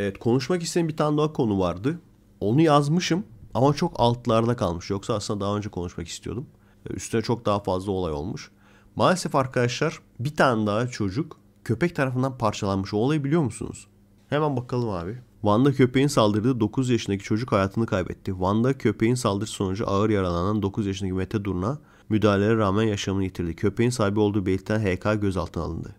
Evet konuşmak istediğim bir tane daha konu vardı. Onu yazmışım ama çok altlarda kalmış. Yoksa aslında daha önce konuşmak istiyordum. E, üstüne çok daha fazla olay olmuş. Maalesef arkadaşlar bir tane daha çocuk köpek tarafından parçalanmış. O olayı biliyor musunuz? Hemen bakalım abi. Van'da köpeğin saldırdığı 9 yaşındaki çocuk hayatını kaybetti. Van'da köpeğin saldırısı sonucu ağır yaralanan 9 yaşındaki Mete Durna müdahalelere rağmen yaşamını yitirdi. Köpeğin sahibi olduğu belirtilen HK gözaltına alındı.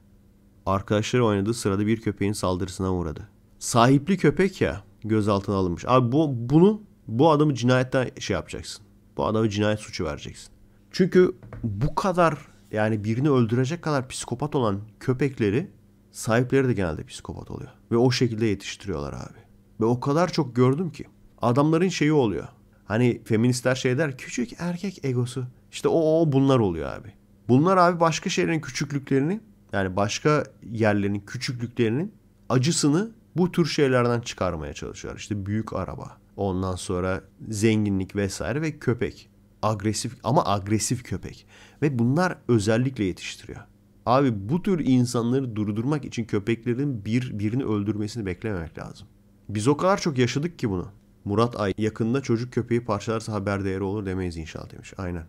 Arkadaşları oynadığı sırada bir köpeğin saldırısına uğradı. Sahipli köpek ya gözaltına alınmış. Abi bu bunu bu adamı cinayetten şey yapacaksın. Bu adamı cinayet suçu vereceksin. Çünkü bu kadar yani birini öldürecek kadar psikopat olan köpekleri sahipleri de genelde psikopat oluyor. Ve o şekilde yetiştiriyorlar abi. Ve o kadar çok gördüm ki. Adamların şeyi oluyor. Hani feministler şey der küçük erkek egosu. İşte o, o bunlar oluyor abi. Bunlar abi başka şeylerin küçüklüklerini yani başka yerlerin küçüklüklerinin acısını bu tür şeylerden çıkarmaya çalışıyorlar. İşte büyük araba, ondan sonra zenginlik vesaire ve köpek. Agresif ama agresif köpek. Ve bunlar özellikle yetiştiriyor. Abi bu tür insanları durdurmak için köpeklerin bir birini öldürmesini beklememek lazım. Biz o kadar çok yaşadık ki bunu. Murat Ay yakında çocuk köpeği parçalarsa haber değeri olur demeyiz inşallah demiş. Aynen.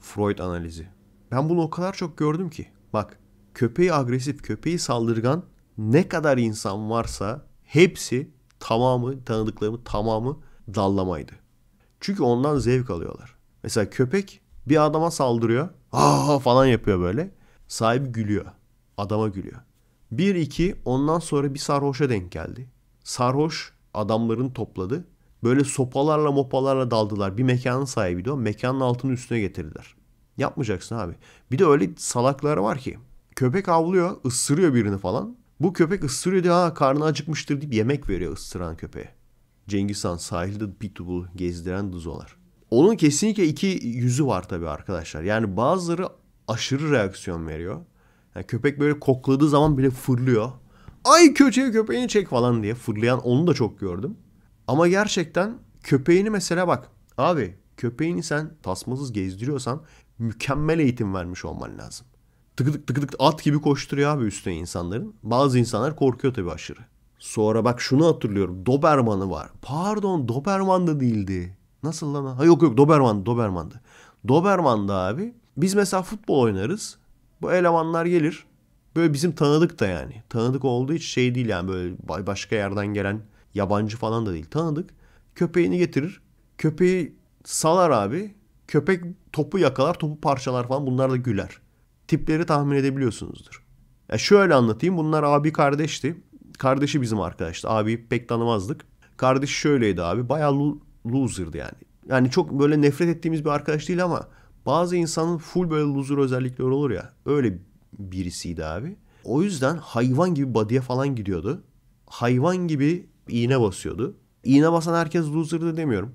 Freud analizi. Ben bunu o kadar çok gördüm ki. Bak köpeği agresif, köpeği saldırgan ne kadar insan varsa hepsi tamamı tanıdıklarımı tamamı dallamaydı. Çünkü ondan zevk alıyorlar. Mesela köpek bir adama saldırıyor. Aa ah! falan yapıyor böyle. Sahibi gülüyor. Adama gülüyor. Bir iki ondan sonra bir sarhoşa denk geldi. Sarhoş adamların topladı. Böyle sopalarla mopalarla daldılar. Bir mekanın sahibiydi o. Mekanın altını üstüne getirdiler. Yapmayacaksın abi. Bir de öyle salaklar var ki. Köpek avlıyor, ısırıyor birini falan. Bu köpek ısırıyor diye ha karnı acıkmıştır deyip yemek veriyor ısıran köpeğe. Cengiz Han sahilde pitbull gezdiren duzolar. Onun kesinlikle iki yüzü var tabii arkadaşlar. Yani bazıları aşırı reaksiyon veriyor. Yani köpek böyle kokladığı zaman bile fırlıyor. Ay köçeye köpeğini çek falan diye fırlayan onu da çok gördüm. Ama gerçekten köpeğini mesela bak abi köpeğini sen tasmasız gezdiriyorsan mükemmel eğitim vermiş olman lazım tıkıdık tıkıdık at gibi koşturuyor abi üstüne insanların. Bazı insanlar korkuyor tabii aşırı. Sonra bak şunu hatırlıyorum. Doberman'ı var. Pardon Doberman da değildi. Nasıl lan? Ha yok yok Doberman, Doberman'dı. Doberman'da abi. Biz mesela futbol oynarız. Bu elemanlar gelir. Böyle bizim tanıdık da yani. Tanıdık olduğu hiç şey değil yani böyle başka yerden gelen yabancı falan da değil. Tanıdık. Köpeğini getirir. Köpeği salar abi. Köpek topu yakalar, topu parçalar falan. Bunlar da güler tipleri tahmin edebiliyorsunuzdur. Ya şöyle anlatayım. Bunlar abi kardeşti. Kardeşi bizim arkadaştı. Abi pek tanımazdık. Kardeşi şöyleydi abi. Bayağı loser'dı yani. Yani çok böyle nefret ettiğimiz bir arkadaş değil ama bazı insanın full böyle loser özellikleri olur ya. Öyle birisiydi abi. O yüzden hayvan gibi body'e falan gidiyordu. Hayvan gibi iğne basıyordu. İğne basan herkes loser'dı demiyorum.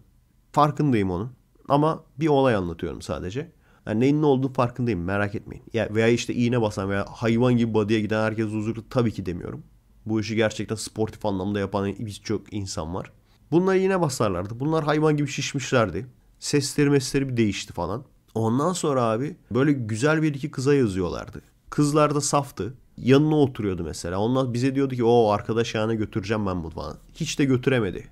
Farkındayım onun. Ama bir olay anlatıyorum sadece. Yani neyin ne olduğu farkındayım merak etmeyin. Ya veya işte iğne basan veya hayvan gibi body'ye giden herkes huzurlu tabii ki demiyorum. Bu işi gerçekten sportif anlamda yapan birçok insan var. Bunlar iğne basarlardı. Bunlar hayvan gibi şişmişlerdi. Sesleri mesleri bir değişti falan. Ondan sonra abi böyle güzel bir iki kıza yazıyorlardı. Kızlar da saftı. Yanına oturuyordu mesela. Onlar bize diyordu ki o arkadaş yana götüreceğim ben bunu falan. Hiç de götüremedi.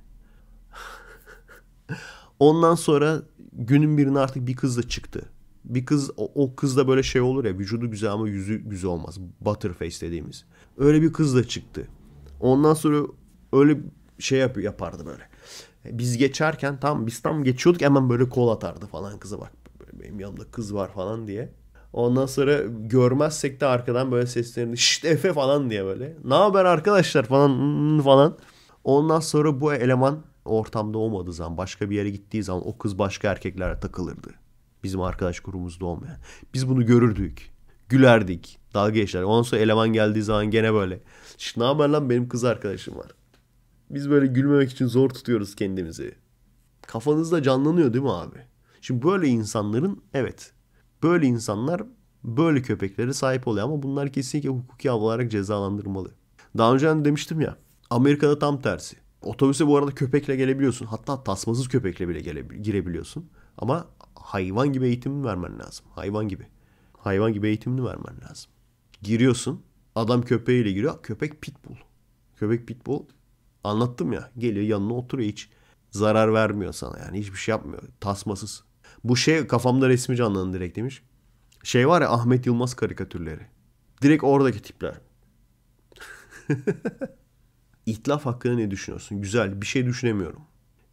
Ondan sonra günün birine artık bir kız da çıktı bir kız o, o kızda böyle şey olur ya vücudu güzel ama yüzü güzel olmaz. Butterface dediğimiz. Öyle bir kız da çıktı. Ondan sonra öyle şey yap, yapardı böyle. Biz geçerken tam biz tam geçiyorduk hemen böyle kol atardı falan kıza bak benim yanımda kız var falan diye. Ondan sonra görmezsek de arkadan böyle seslerini şşt Efe falan diye böyle. Ne haber arkadaşlar falan hmm, hmm falan. Ondan sonra bu eleman ortamda olmadığı zaman başka bir yere gittiği zaman o kız başka erkeklerle takılırdı. Bizim arkadaş grubumuzda olmayan. Biz bunu görürdük. Gülerdik. Dalga geçer. Ondan sonra eleman geldiği zaman gene böyle. Şimdi ne haber lan benim kız arkadaşım var. Biz böyle gülmemek için zor tutuyoruz kendimizi. Kafanızda canlanıyor değil mi abi? Şimdi böyle insanların evet. Böyle insanlar böyle köpeklere sahip oluyor ama bunlar kesinlikle hukuki av olarak cezalandırmalı. Daha önce hani demiştim ya Amerika'da tam tersi. Otobüse bu arada köpekle gelebiliyorsun. Hatta tasmasız köpekle bile gelebil- girebiliyorsun. Ama hayvan gibi eğitimini vermen lazım. Hayvan gibi. Hayvan gibi eğitimini vermen lazım. Giriyorsun. Adam köpeğiyle giriyor. Köpek pitbull. Köpek pitbull anlattım ya. Geliyor yanına oturuyor hiç zarar vermiyor sana yani hiçbir şey yapmıyor. Tasmasız. Bu şey kafamda resmi canlandı direkt demiş. Şey var ya Ahmet Yılmaz karikatürleri. Direkt oradaki tipler. İtlaf hakkında ne düşünüyorsun? Güzel bir şey düşünemiyorum.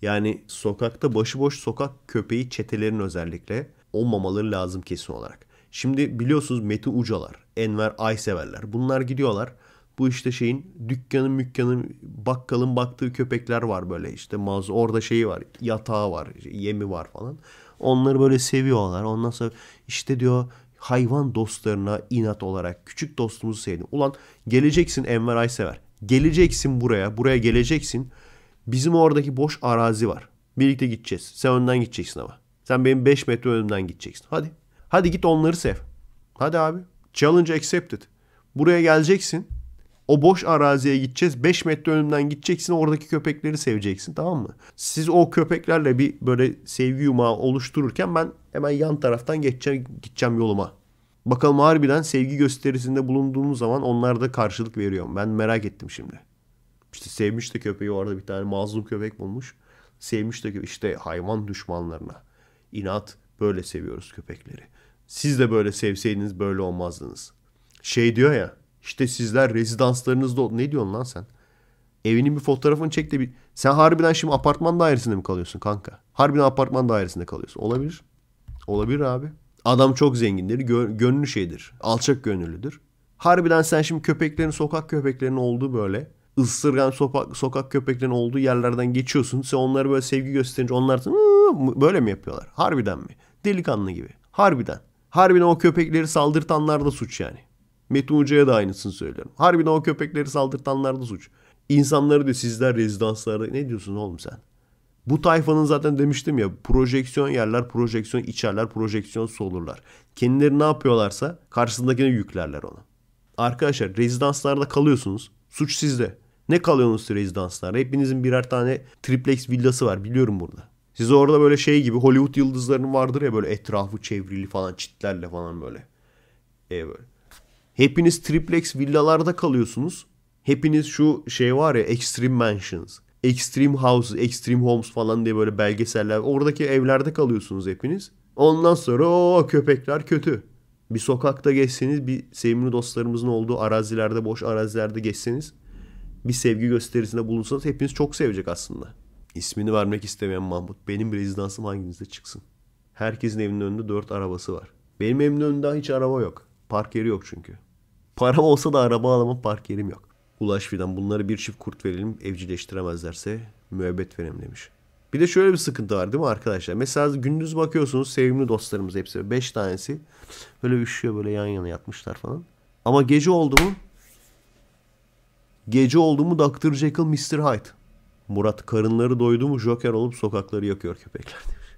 Yani sokakta başıboş sokak köpeği çetelerin özellikle olmamaları lazım kesin olarak. Şimdi biliyorsunuz Meti Ucalar, Enver Ayseverler bunlar gidiyorlar. Bu işte şeyin dükkanın mükkanın bakkalın baktığı köpekler var böyle işte mağaza orada şeyi var yatağı var yemi var falan. Onları böyle seviyorlar. Ondan sonra işte diyor hayvan dostlarına inat olarak küçük dostumuzu sevdim. Ulan geleceksin Enver Aysever. Geleceksin buraya. Buraya geleceksin. Bizim oradaki boş arazi var. Birlikte gideceğiz. Sen önden gideceksin ama. Sen benim 5 metre önümden gideceksin. Hadi. Hadi git onları sev. Hadi abi. Challenge accepted. Buraya geleceksin. O boş araziye gideceğiz. 5 metre önümden gideceksin. Oradaki köpekleri seveceksin. Tamam mı? Siz o köpeklerle bir böyle sevgi yumağı oluştururken ben hemen yan taraftan geçeceğim, gideceğim yoluma. Bakalım harbiden sevgi gösterisinde bulunduğumuz zaman onlar da karşılık veriyor. Ben merak ettim şimdi. İşte sevmiş de köpeği orada bir tane mazlum köpek bulmuş. Sevmiş de köpeği. işte hayvan düşmanlarına. inat böyle seviyoruz köpekleri. Siz de böyle sevseydiniz böyle olmazdınız. Şey diyor ya işte sizler rezidanslarınızda ne diyorsun lan sen? Evinin bir fotoğrafını çek de bir... Sen harbiden şimdi apartman dairesinde mi kalıyorsun kanka? Harbiden apartman dairesinde kalıyorsun. Olabilir. Olabilir abi. Adam çok zengindir. gönlü şeydir. Alçak gönüllüdür. Harbiden sen şimdi köpeklerin, sokak köpeklerinin olduğu böyle ısırgan sokak, sokak köpeklerin olduğu yerlerden geçiyorsun. Sen onları böyle sevgi gösterince onlar böyle mi yapıyorlar? Harbiden mi? Delikanlı gibi. Harbiden. Harbiden o köpekleri saldırtanlar da suç yani. Metin Hoca'ya da aynısını söylüyorum. Harbiden o köpekleri saldırtanlar da suç. İnsanları diyor sizler rezidanslarda ne diyorsun oğlum sen? Bu tayfanın zaten demiştim ya projeksiyon yerler, projeksiyon içerler, projeksiyon solurlar. Kendileri ne yapıyorlarsa karşısındakine yüklerler onu. Arkadaşlar rezidanslarda kalıyorsunuz. Suç sizde. Ne kalıyorsunuz siz rezidanslarda? Hepinizin birer tane triplex villası var biliyorum burada. Siz orada böyle şey gibi Hollywood yıldızlarının vardır ya böyle etrafı çevrili falan çitlerle falan böyle. E böyle. Hepiniz triplex villalarda kalıyorsunuz. Hepiniz şu şey var ya Extreme Mansions. Extreme Houses, Extreme Homes falan diye böyle belgeseller. Oradaki evlerde kalıyorsunuz hepiniz. Ondan sonra o köpekler kötü. Bir sokakta geçseniz bir sevimli dostlarımızın olduğu arazilerde boş arazilerde geçseniz bir sevgi gösterisinde bulunsanız hepiniz çok sevecek aslında. İsmini vermek istemeyen Mahmut benim rezidansım hanginizde çıksın. Herkesin evinin önünde dört arabası var. Benim evimin önünde hiç araba yok. Park yeri yok çünkü. Param olsa da araba alamam park yerim yok. Ulaş fidan bunları bir çift kurt verelim evcilleştiremezlerse müebbet verelim demiş. Bir de şöyle bir sıkıntı var değil mi arkadaşlar? Mesela gündüz bakıyorsunuz sevimli dostlarımız hepsi. Beş tanesi böyle üşüyor böyle yan yana yatmışlar falan. Ama gece oldu mu Gece oldu mu Dr. Jekyll Mr. Hyde. Murat karınları doydu mu Joker olup sokakları yakıyor köpekler demiş.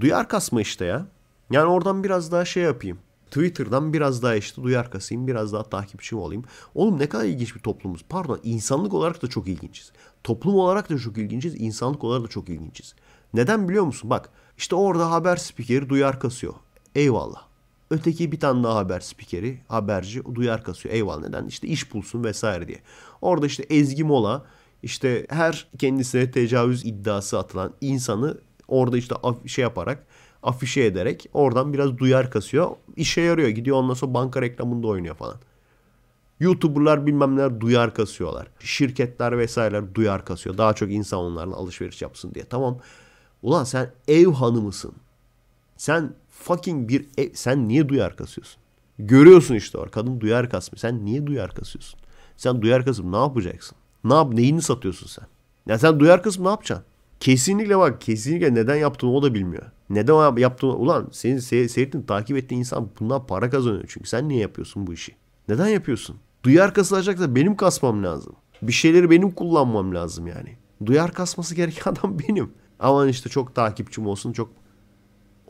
Duyar kasma işte ya. Yani oradan biraz daha şey yapayım. Twitter'dan biraz daha işte duyar kasayım, biraz daha takipçim olayım. Oğlum ne kadar ilginç bir toplumuz. Pardon, insanlık olarak da çok ilginçiz. Toplum olarak da çok ilginçiz, insanlık olarak da çok ilginçiz. Neden biliyor musun? Bak, işte orada haber spikeri duyar kasıyor. Eyvallah. Öteki bir tane daha haber spikeri, haberci duyar kasıyor. Eyvallah neden? İşte iş bulsun vesaire diye. Orada işte Ezgi Mola işte her kendisine tecavüz iddiası atılan insanı orada işte şey yaparak afişe ederek oradan biraz duyar kasıyor. İşe yarıyor. Gidiyor ondan sonra banka reklamında oynuyor falan. YouTuber'lar bilmem neler duyar kasıyorlar. Şirketler vesaireler duyar kasıyor. Daha çok insan onlarla alışveriş yapsın diye. Tamam. Ulan sen ev hanımısın. Sen fucking bir ev. Sen niye duyar kasıyorsun? Görüyorsun işte var. Kadın duyar kasmış. Sen niye duyar kasıyorsun? Sen duyar kasım ne yapacaksın? Ne yap neyini satıyorsun sen? Ya sen duyar kasım ne yapacaksın? Kesinlikle bak kesinlikle neden yaptığını o da bilmiyor. Neden yaptığını ulan senin se seyrettiğin takip ettiğin insan bundan para kazanıyor çünkü sen niye yapıyorsun bu işi? Neden yapıyorsun? Duyar kasılacaksa benim kasmam lazım. Bir şeyleri benim kullanmam lazım yani. Duyar kasması gereken adam benim. Ama işte çok takipçim olsun çok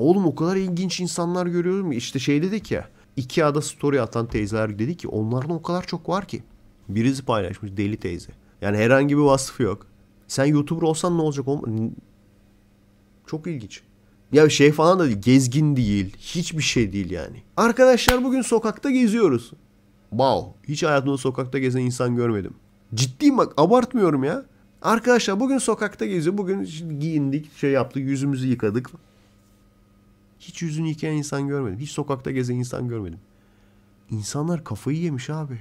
Oğlum o kadar ilginç insanlar görüyorum ki işte şey dedi ki İki ada story atan teyzeler dedi ki onların o kadar çok var ki. Birisi paylaşmış deli teyze. Yani herhangi bir vasfı yok. Sen YouTuber olsan ne olacak? Çok ilginç. Ya şey falan da değil. Gezgin değil. Hiçbir şey değil yani. Arkadaşlar bugün sokakta geziyoruz. Wow. Hiç hayatımda sokakta gezen insan görmedim. Ciddiyim bak abartmıyorum ya. Arkadaşlar bugün sokakta geziyor. Bugün giyindik, şey yaptık, yüzümüzü yıkadık. Hiç yüzünü yıkayan insan görmedim. Hiç sokakta gezen insan görmedim. İnsanlar kafayı yemiş abi.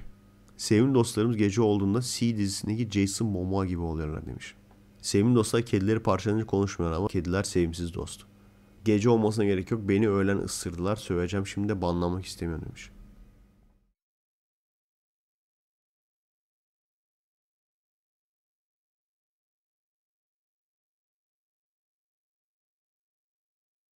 Sevimli dostlarımız gece olduğunda C dizisindeki Jason Momoa gibi oluyorlar demiş. Sevimli dostlar kedileri parçalanınca konuşmuyor ama kediler sevimsiz dost. Gece olmasına gerek yok. Beni öğlen ısırdılar. Söveceğim şimdi de banlamak istemiyorum demiş.